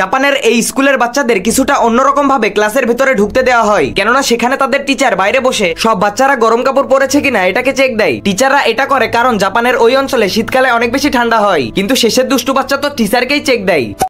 জাপানের এই স্কুলের বাচ্চাদের কিছুটা অন্যরকম ভাবে ক্লাসের ভেতরে ঢুকতে দেওয়া হয় কেননা সেখানে তাদের টিচার বাইরে বসে সব বাচ্চারা গরম কাপড় পরেছে কিনা এটাকে চেক দেয় টিচাররা এটা করে কারণ জাপানের ওই অঞ্চলে শীতকালে অনেক বেশি ঠান্ডা হয় কিন্তু শেষের দুষ্টু বাচ্চা তো টিচারকেই চেক দেয়